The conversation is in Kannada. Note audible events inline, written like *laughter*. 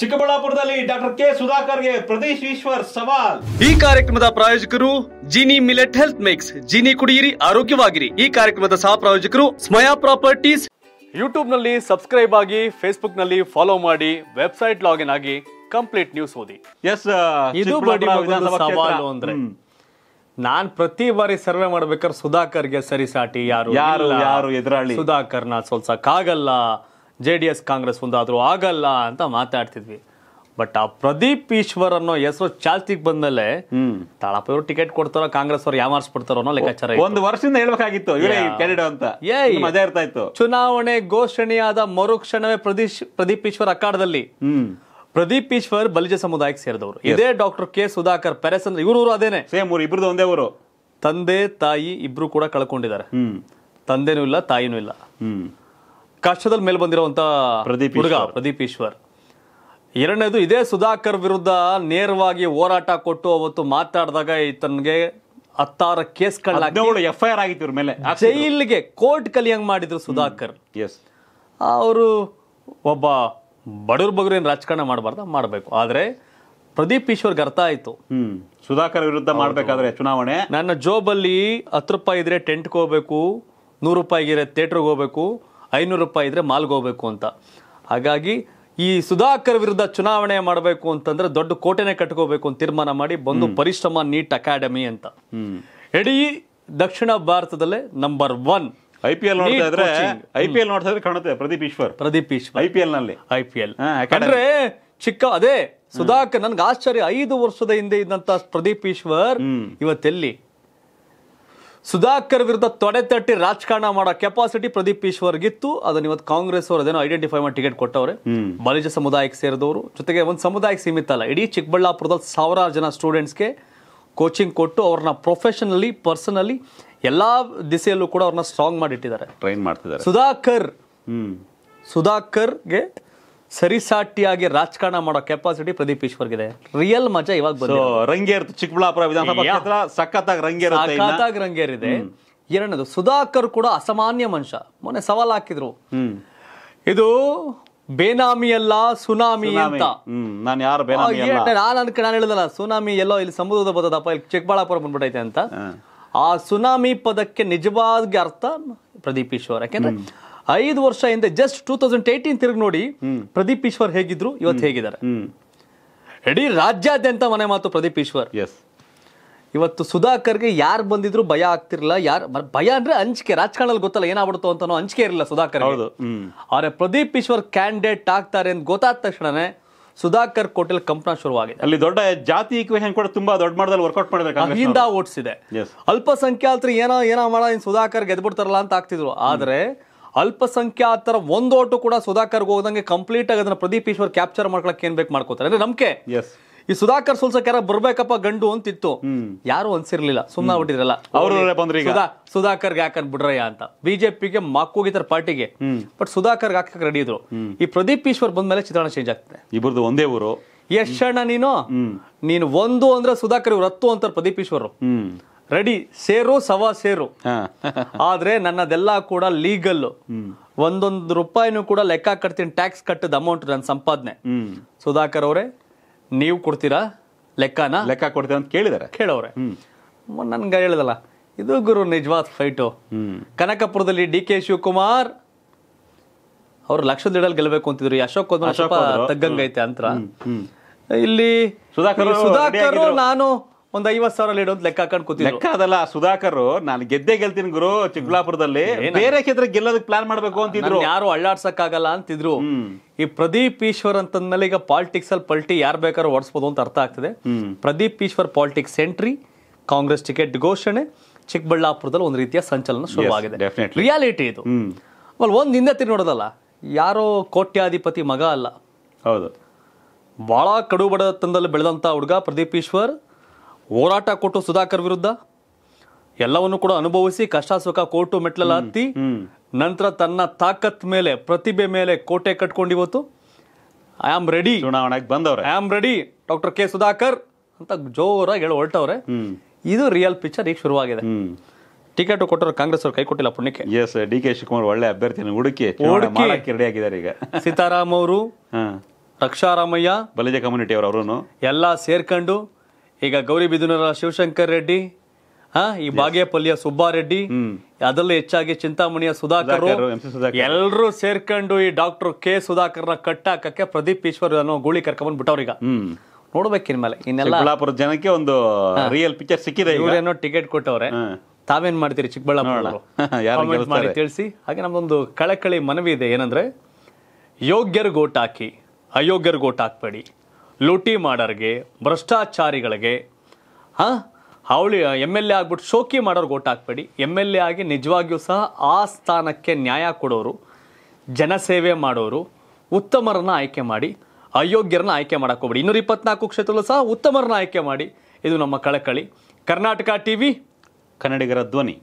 ಚಿಕ್ಕಬಳ್ಳಾಪುರದಲ್ಲಿ ಡಾಕ್ಟರ್ ಕೆ ಸುಧಾಕರ್ಗೆ ಪ್ರದೇಶ್ ಈಶ್ವರ್ ಸವಾಲ್ ಈ ಕಾರ್ಯಕ್ರಮದ ಪ್ರಾಯೋಜಕರು Gini millet health mix Gini ಕುಡಿಯಿರಿ ಆರೋಗ್ಯವಾಗಿರಿ ಈ ಕಾರ್ಯಕ್ರಮದ ಸಹ ಪ್ರಾಯೋಜಕರು ಸ್ಮಯಾ ಪ್ರಾಪರ್ಟೀಸ್ ಯೂಟ್ಯೂಬ್ ನಲ್ಲಿ ಸಬ್ಸ್ಕ್ರೈಬ್ ಆಗಿ ಫೇಸ್ಬುಕ್ ನಲ್ಲಿ ಫಾಲೋ ಮಾಡಿ ವೆಬ್ಸೈಟ್ ಲಾಗಿನ್ ಆಗಿ ಕಂಪ್ಲೀಟ್ ನ್ಯೂಸ್ ಓದಿ ಎಸ್ ಇದು ಸವಾಲು ಅಂದ್ರೆ ನಾನ್ ಪ್ರತಿ ಬಾರಿ ಸರ್ವೆ ಮಾಡ್ಬೇಕಾದ್ರೆ ಸುಧಾಕರ್ಗೆ ಸರಿಸಾಟಿ ಯಾರು ಯಾರು ಯಾರು ಎದುರಾಳಿ ಸೋಲ್ಸಕ್ ಆಗಲ್ಲ ಜೆ ಡಿ ಎಸ್ ಕಾಂಗ್ರೆಸ್ ಒಂದಾದರೂ ಆಗಲ್ಲ ಅಂತ ಮಾತಾಡ್ತಿದ್ವಿ ಬಟ್ ಆ ಪ್ರದೀಪ್ ಈಶ್ವರ್ ಅನ್ನೋ ಹೆಸರು ಚಾಲ್ತಿಗೆ ಬಂದಮೇಲೆ ತಾಳಪ್ಪ ಟಿಕೆಟ್ ಕೊಡ್ತಾರೋ ಕಾಂಗ್ರೆಸ್ ಅವ್ರು ಯಾಮಾರಿಸ್ಬಿಡ್ತಾರೋ ಅನ್ನೋ ಲೆಕ್ಕಾಚಾರ ಒಂದು ವರ್ಷದಿಂದ ಹೇಳ್ಬೇಕಾಗಿತ್ತು ಅಂತ ಮಜಾ ಇರ್ತಾ ಇತ್ತು ಚುನಾವಣೆ ಘೋಷಣೆಯಾದ ಮರುಕ್ಷಣವೇ ಪ್ರದೀಶ್ ಪ್ರದೀಪ್ ಈಶ್ವರ್ ಅಖಾಡದಲ್ಲಿ ಪ್ರದೀಪ್ ಈಶ್ವರ್ ಬಲಿಜ ಸಮುದಾಯಕ್ಕೆ ಸೇರಿದವರು ಇದೇ ಡಾಕ್ಟರ್ ಕೆ ಸುಧಾಕರ್ ಪೆರೆಸ್ ಅಂದ್ರೆ ಇವರು ಅದೇನೆ ಸೇಮ್ ಊರು ಇಬ್ರದ್ದು ಒಂದೇ ಊರು ತಂದೆ ತಾಯಿ ಇಬ್ರು ಕೂಡ ಕಳ್ಕೊಂಡಿದ್ದಾರೆ ತಂದೆನೂ ಇಲ್ಲ ತಾಯಿನೂ ಇಲ್ಲ ಕಷ್ಟದಲ್ಲಿ ಮೇಲೆ ಬಂದಿರುವಂತ ಪ್ರದೀಪ್ ಹುಡುಗ ಪ್ರದೀಪ್ ಈಶ್ವರ್ ಎರಡನೇದು ಇದೇ ಸುಧಾಕರ್ ವಿರುದ್ಧ ನೇರವಾಗಿ ಹೋರಾಟ ಕೊಟ್ಟು ಅವತ್ತು ಮಾತಾಡಿದಾಗ ತನಗೆ ಹತ್ತಾರ ಕೇಸ್ ಎಫ್ಐಆರ್ ಆಗಿತ್ತು ಇವ್ರ ಮೇಲೆ ಜೈಲಿಗೆ ಕೋರ್ಟ್ ಕಲಿಯಂಗ್ ಮಾಡಿದ್ರು ಸುಧಾಕರ್ ಎಸ್ ಅವರು ಒಬ್ಬ ಬಡವ್ರ ಬಗ್ರು ಏನು ರಾಜಕಾರಣ ಮಾಡಬಾರ್ದ ಮಾಡಬೇಕು ಆದರೆ ಪ್ರದೀಪ್ ಈಶ್ವರ್ಗೆ ಅರ್ಥ ಆಯ್ತು ಹ್ಞೂ ಸುಧಾಕರ್ ವಿರುದ್ಧ ಮಾಡಬೇಕಾದ್ರೆ ಚುನಾವಣೆ ನನ್ನ ಜೋಬಲ್ಲಿ ಹತ್ತು ರೂಪಾಯಿ ಇದ್ರೆ ಟೆಂಟ್ಗೆ ಹೋಗ್ಬೇಕು ನೂರು ರೂಪಾಯಿಗಿರೋ ಥಿಯೇಟ್ರಿಗೆ ಹೋಗ್ಬೇಕು ಐನೂರು ರೂಪಾಯಿ ಇದ್ರೆ ಮಾಲ್ಗೆ ಅಂತ ಹಾಗಾಗಿ ಈ ಸುಧಾಕರ್ ವಿರುದ್ಧ ಚುನಾವಣೆ ಮಾಡಬೇಕು ಅಂತಂದ್ರೆ ದೊಡ್ಡ ಕೋಟೆನೆ ಕಟ್ಕೋಬೇಕು ಅಂತ ತೀರ್ಮಾನ ಮಾಡಿ ಬಂದು ಪರಿಶ್ರಮ ನೀಟ್ ಅಕಾಡೆಮಿ ಅಂತ ಇಡೀ ದಕ್ಷಿಣ ಭಾರತದಲ್ಲೇ number one I P L ನೋಡ್ತಾ ನೋಡ್ತಾ ಇದ್ರೆ ಕಾಣುತ್ತೆ ಪ್ರದೀಪ್ ಈಶ್ವರ್ ಪ್ರದೀಪ್ ಈಶ್ವರ್ ಐಪಿಎಲ್ ನಲ್ಲಿ ಐ ಪಿ ಎಲ್ ಯಾಕಂದ್ರೆ ಚಿಕ್ಕ ಅದೇ ಸುಧಾಕರ್ ನನ್ಗೆ ಆಶ್ಚರ್ಯ ಐದು ವರ್ಷದ ಹಿಂದೆ ಇದ್ದಂತ ಪ್ರದೀಪ್ ಈಶ್ವರ್ ಇವತ್ತೆಲ್ಲಿ ಸುಧಾಕರ್ ವಿರುದ್ಧ ತೊಡೆ ತಟ್ಟಿ ರಾಜಕಾರಣ ಮಾಡೋ ಕೆಪಾಸಿಟಿ ಪ್ರದೀಪ್ ಈಶ್ವರ್ಗಿತ್ತು ಅದನ್ನ ಇವತ್ತು ಕಾಂಗ್ರೆಸ್ ಅವರು ಅದೇನೋ ಐಡೆಂಟಿಫೈ ಮಾಡಿ ಟಿಕೆಟ್ ಕೊಟ್ಟವ್ರೆ ಬಲಿಜ ಸಮುದಾಯಕ್ಕೆ ಸೇರಿದವರು ಜೊತೆಗೆ ಒಂದು ಸಮುದಾಯಕ್ಕೆ ಸೀಮಿತ ಅಲ್ಲ ಇಡೀ ಚಿಕ್ಕಬಳ್ಳಾಪುರದಲ್ಲಿ ಸಾವಿರಾರು ಜನ ಸ್ಟೂಡೆಂಟ್ಸ್ಗೆ ಕೋಚಿಂಗ್ ಕೊಟ್ಟು ಅವ್ರನ್ನ ಪ್ರೊಫೆಷನಲಿ ಪರ್ಸನಲಿ ಎಲ್ಲ ದಿಸೆಯಲ್ಲೂ ಕೂಡ ಅವ್ರನ್ನ ಸ್ಟ್ರಾಂಗ್ ಮಾಡಿಟ್ಟಿದ್ದಾರೆ ಟ್ರೈನ್ ಮಾಡ್ತಿದ್ದಾರೆ ಸುಧಾಕರ್ ಸುಧಾಕರ್ಗೆ ಸರಿಸಾಟಿಯಾಗಿ ರಾಜಕಾರಣ ಮಾಡೋ ಕೆಪಾಸಿಟಿ ಪ್ರದೀಪ್ ಈಶ್ವರ್ಗಿದೆ ರಿಯಲ್ ಮಜಾ ಇವಾಗ ಬಂದು ರಂಗೇರ್ತು ಚಿಕ್ಕಬಳ್ಳಾಪುರ ವಿಧಾನಸಭಾ ಕ್ಷೇತ್ರ ಸಖತ್ತಾಗಿ ರಂಗೇರುತ್ತೆ ಸಖತ್ತಾಗಿ ರಂಗೇರಿದೆ ಎರಡನೇದು ಸುಧಾಕರ್ ಕೂಡ ಅಸಾಮಾನ್ಯ ಮನುಷ್ಯ ಮೊನ್ನೆ ಸವಾಲ್ ಹಾಕಿದ್ರು ಇದು ಬೇನಾಮಿ ಅಲ್ಲ ಸುನಾಮಿ ಅಂತ ನಾನು ಯಾರು ಬೇನಾಮಿ ನಾನು ಅನ್ಕ ನಾನು ಹೇಳಿದಲ್ಲ ಸುನಾಮಿ ಎಲ್ಲೋ ಇಲ್ಲಿ ಸಮುದ್ರದ ಬರ್ತದಪ್ಪ ಇಲ್ಲಿ ಚಿಕ್ಕಬಳ್ಳಾಪುರ ಬಂದ್ಬಿಟ್ಟೈತೆ ಅಂತ ಆ ಸುನಾಮಿ ಪದಕ್ಕೆ ನಿಜವಾಗಿ ಅರ್ಥ ಪ್ರದೀಪ್ ಈಶ್ವರ್ ಯಾಕೆಂದ್ರೆ ಐದು ವರ್ಷ ಹಿಂದೆ ಜಸ್ಟ್ ಟೂ ತೌಸಂಡ್ ಏಯ್ಟೀನ್ ತಿರುಗಿ ನೋಡಿ ಪ್ರದೀಪ್ ಈಶ್ವರ್ ಹೇಗಿದ್ರು ಇವತ್ತು ಹೇಗಿದ್ದಾರೆ ಇಡೀ ರಾಜ್ಯಾದ್ಯಂತ ಮನೆ ಮಾತು ಪ್ರದೀಪ್ ಈಶ್ವರ್ ಇವತ್ತು ಸುಧಾಕರ್ಗೆ ಯಾರು ಬಂದಿದ್ರು ಭಯ ಆಗ್ತಿರಲಿಲ್ಲ ಯಾರು ಭಯ ಅಂದ್ರೆ ಅಂಚಿಕೆ ರಾಜಕಾರಣದಲ್ಲಿ ಗೊತ್ತಲ್ಲ ಏನಾಗ್ಬಿಡ್ತು ಅಂತನೋ ಅಂಚಿಕೆ ಇರಲಿಲ್ಲ ಸುಧಾಕರ್ ಆದ್ರೆ ಪ್ರದೀಪ್ ಈಶ್ವರ್ ಕ್ಯಾಂಡಿಡೇಟ್ ಆಗ್ತಾರೆ ಅಂತ ಗೊತ್ತಾದ ತಕ್ಷಣನೇ ಸುಧಾಕರ್ ಕೋಟೆಲ್ ಕಂಪನ ಶುರುವಾಗಿದೆ ಅಲ್ಲಿ ದೊಡ್ಡ ಜಾತಿ ಇಕ್ವೇಶನ್ ಕೂಡ ತುಂಬಾ ದೊಡ್ಡ ಮಟ್ಟದಲ್ಲಿ ವರ್ಕೌಟ್ ಮಾಡಬೇಕು ಓಡಿಸಿದೆ ಅಲ್ಪಸಂಖ್ಯಾತರು ಏನೋ ಏನೋ ಮಾಡ ಸುಧಾಕರ್ ಗೆದ್ಬಿಡ್ತಾರಲ್ಲ ಅಂತ ಆಗ್ತಿದ್ರು ಆದ್ರೆ ಅಲ್ಪಸಂಖ್ಯಾತರ ಒಂದೋಟು ಕೂಡ ಸುಧಾಕರ್ ಹೋಗದಂಗೆ ಕಂಪ್ಲೀಟ್ ಆಗಿ ಅದನ್ನ ಪ್ರದೀಪ್ ಈಶ್ವರ್ ಕ್ಯಾಪ್ಚರ್ ಮಾಡ್ಕೊಳಕ್ ಏನ್ ಬೇಕು ಮಾಡ್ಕೋತಾರೆ ಅಂದ್ರೆ ನಮ್ಗೆ ಈ ಸುಧಾಕರ್ ಸುಲ್ಸಕ್ ಯಾರ ಬರ್ಬೇಕಪ್ಪ ಗಂಡು ಅಂತಿತ್ತು ಯಾರು ಅನ್ಸಿರ್ಲಿಲ್ಲ ಸುಮ್ಮನೆ ಬಿಟ್ಟಿದ್ರಲ್ಲ ಗೆ ಹಾಕನ್ ಬಿಡ್ರಯ್ಯ ಅಂತ ಬಿಜೆಪಿಗೆ ಮಾಕೋಗಿದ್ದಾರೆ ಪಾರ್ಟಿಗೆ ಬಟ್ ಸುಧಾಕರ್ ಹಾಕಕ್ಕೆ ರೆಡಿ ಇದ್ರು ಈ ಪ್ರದೀಪ್ ಈಶ್ವರ್ ಬಂದ್ಮೇಲೆ ಚಿತ್ರಣ ಚೇಂಜ್ ಆಗ್ತದೆ ಇಬ್ಬರದು ಒಂದೇ ಊರು ಎಷ್ಟಣ್ಣ ನೀನು ನೀನು ಒಂದು ಅಂದ್ರೆ ಸುಧಾಕರ್ ಇವ್ರು ಹತ್ತು ಅಂತಾರೆ ಪ್ರದೀಪ್ ಈಶ್ವರ್ ರೆಡಿ ಸೇರು ಸವಾ ಸೇರು ಆದ್ರೆ ನನ್ನದೆಲ್ಲ ಕೂಡ ಲೀಗಲ್ ಒಂದೊಂದು ರೂಪಾಯಿನೂ ಕೂಡ ಲೆಕ್ಕ ಕಟ್ತೀನಿ ಟ್ಯಾಕ್ಸ್ ಕಟ್ಟದ ಅಮೌಂಟ್ ನನ್ನ ಸಂಪಾದನೆ ಸುಧಾಕರ್ ಅವರೇ ನೀವು ಕೊಡ್ತೀರಾ ಲೆಕ್ಕನ ಲೆಕ್ಕ ಕೊಡ್ತೀರಾ ಅಂತ ಕೇಳಿದಾರೆ ಕೇಳವ್ರೆ ನನ್ಗೆ ಹೇಳಿದಲ್ಲ ಇದು ಗುರು ನಿಜವಾದ ಫೈಟು ಕನಕಪುರದಲ್ಲಿ ಡಿ ಕೆ ಶಿವಕುಮಾರ್ ಅವ್ರು ಇಡಲ್ ಗೆಲ್ಲಬೇಕು ಅಂತಿದ್ರು ಅಶೋಕ್ ತಗ್ಗಂಗೈತೆ ಅಂತ ಇಲ್ಲಿ ಸುಧಾಕರ್ ಸುಧಾಕರ್ ನಾನು ಒಂದ್ ಐವತ್ ಸಾವಿರ ಲೀಡ್ ಅಂತ ಲೆಕ್ಕ ಹಾಕೊಂಡು ಕೂತಿದ್ರು ಲೆಕ್ಕ ಅದಲ್ಲ ಸುಧಾಕರ್ ನಾನು ಗೆದ್ದೆ ಗೆಲ್ತೀನಿ ಗುರು ಚಿಕ್ಕಬಳ್ಳಾಪುರದಲ್ಲಿ ಬೇರೆ ಕ್ಷೇತ್ರ ಗೆಲ್ಲೋದಕ್ಕೆ ಪ್ಲಾನ್ ಮಾಡ್ಬೇಕು ಅಂತಿದ್ರು ಯಾರು ಅಳ್ಳಾಡ್ಸಕ್ಕಾಗಲ್ಲ ಅಂತಿದ್ರು ಈ ಪ್ರದೀಪ್ ಈಶ್ವರ್ ಅಂತಂದ್ಮೇಲೆ ಈಗ ಪಾಲಿಟಿಕ್ಸ್ ಅಲ್ಲಿ ಪಲ್ಟಿ ಯಾರ್ ಬೇಕಾದ್ರೂ ಓಡಿಸ್ಬೋದು ಅಂತ ಅರ್ಥ ಆಗ್ತದೆ Pradeep Eshwar politics entry Congress ticket ಘೋಷಣೆ ಚಿಕ್ಕಬಳ್ಳಾಪುರದಲ್ಲಿ ಒಂದು ರೀತಿಯ ಸಂಚಲನ ಶುರುವಾಗಿದೆ ರಿಯಾಲಿಟಿ ಇದು ಆಮೇಲೆ ಒಂದು ಹಿಂದೆ ತಿರು ನೋಡೋದಲ್ಲ ಯಾರೋ ಕೋಟ್ಯಾಧಿಪತಿ ಮಗ ಅಲ್ಲ ಹೌದು ಭಾಳ ಕಡು ಬಡತನದಲ್ಲಿ ಬೆಳೆದಂತ ಹುಡುಗ ಪ್ರದೀಪ್ ಈಶ್ವರ್ ಹೋರಾಟ ಕೊಟ್ಟು ಸುಧಾಕರ್ ವಿರುದ್ಧ ಎಲ್ಲವನ್ನು ಕೂಡ ಅನುಭವಿಸಿ ಕಷ್ಟ ಸುಖ ಕೋಟು ಮೆಟ್ಲಲ್ಲಿ ಹತ್ತಿ ನಂತರ ತನ್ನ ತಾಕತ್ ಮೇಲೆ ಪ್ರತಿಭೆ ಮೇಲೆ ಕೋಟೆ ಕಟ್ಕೊಂಡು ಇವತ್ತು ಐ ಆಮ್ ರೆಡಿ ಚುನಾವಣೆಗೆ ಬಂದವ್ರೆ I am ready doctor K Sudhakar ಅಂತ ಜೋರಾಗಿ ಹೇಳಿ ಹೊರಟವ್ರೆ ಇದು ರಿಯಲ್ ಪಿಕ್ಚರ್ ಈಗ ಶುರುವಾಗಿದೆ ಟಿಕೆಟ್ ಕೊಟ್ಟರು ಕಾಂಗ್ರೆಸ್ ಅವರು ಕೈ ಕೊಟ್ಟಿಲ್ಲ ಪುಣ್ಯಕ್ಕೆ ಎಸ್ ಡಿ ಕೆ ಶಿವಕುಮಾರ್ ಒಳ್ಳೆ ಅಭ್ಯರ್ಥಿ ಹುಡುಕಿ ರೆಡಿ ಆಗಿದ್ದಾರೆ ಈಗ ಸೀತಾರಾಮ್ ಅವರು ರಕ್ಷಾರಾಮಯ್ಯ ಬಲಿಜ ಕಮ್ಯುನಿಟಿ ಅವರು ಅವರು ಎಲ್ಲ ಸೇರ್ಕೊಂಡು ಈಗ ಗೌರಿಬಿದುನರ ಶಿವಶಂಕರ್ ರೆಡ್ಡಿ ಹಾ ಈ ಬಾಗೇಪಲ್ಲಿಯ ಸುಬ್ಬಾರೆಡ್ಡಿ ಅದರಲ್ಲೂ ಹೆಚ್ಚಾಗಿ ಚಿಂತಾಮಣಿಯ ಸುಧಾಕರ್ ಎಲ್ಲರೂ ಸೇರ್ಕೊಂಡು ಈ ಡಾಕ್ಟರ್ ಕೆ ಕಟ್ಟ ಕಟ್ಟಾಕಕ್ಕೆ ಪ್ರದೀಪ್ ಈಶ್ವರ್ ಅನ್ನೋ ಗೂಳಿ ಕರ್ಕೊಂಡ್ ಈಗ ನೋಡ್ಬೇಕು ಮೇಲೆ ಇನ್ನೆಲ್ಲ ಬಳ್ಳಾಪುರ ಜನಕ್ಕೆ ಒಂದು ರಿಯಲ್ ಪಿಕ್ಚರ್ ಸಿಕ್ಕಿದೆ ಇವರೇನೋ ಟಿಕೆಟ್ ಕೊಟ್ಟವ್ರೆ ತಾವೇನ್ ಮಾಡ್ತೀರಿ ಚಿಕ್ಕಬಳ್ಳಾಪುರ *laughs* ಮಾಡಿ ತಿಳಿಸಿ ಹಾಗೆ ನಮ್ದೊಂದು ಕಳಕಳಿ ಮನವಿ ಇದೆ ಏನಂದ್ರೆ ಯೋಗ್ಯರು ಗೋಟ್ ಹಾಕಿ ಅಯೋಗ್ಯರು ಗೋಟ್ ಹಾಕ್ಬೇಡಿ ಲೂಟಿ ಮಾಡೋರಿಗೆ ಭ್ರಷ್ಟಾಚಾರಿಗಳಿಗೆ ಹಾಂ ಅವಳಿ ಎಮ್ ಎಲ್ ಎ ಆಗ್ಬಿಟ್ಟು ಶೋಕಿ ಮಾಡೋರ್ಗೆ ಓಟ್ ಹಾಕ್ಬೇಡಿ ಎಮ್ ಎಲ್ ಎ ಆಗಿ ನಿಜವಾಗಿಯೂ ಸಹ ಆ ಸ್ಥಾನಕ್ಕೆ ನ್ಯಾಯ ಕೊಡೋರು ಜನಸೇವೆ ಮಾಡೋರು ಉತ್ತಮರನ್ನ ಆಯ್ಕೆ ಮಾಡಿ ಅಯೋಗ್ಯರನ್ನ ಆಯ್ಕೆ ಮಾಡೋಕ್ಕೋಗ್ಬೇಡಿ ಇನ್ನೂರ ಇಪ್ಪತ್ನಾಲ್ಕು ಕ್ಷೇತ್ರದಲ್ಲೂ ಸಹ ಉತ್ತಮರನ್ನ ಆಯ್ಕೆ ಮಾಡಿ ಇದು ನಮ್ಮ ಕಳಕಳಿ ಕರ್ನಾಟಕ ಟಿ ವಿ ಕನ್ನಡಿಗರ ಧ್ವನಿ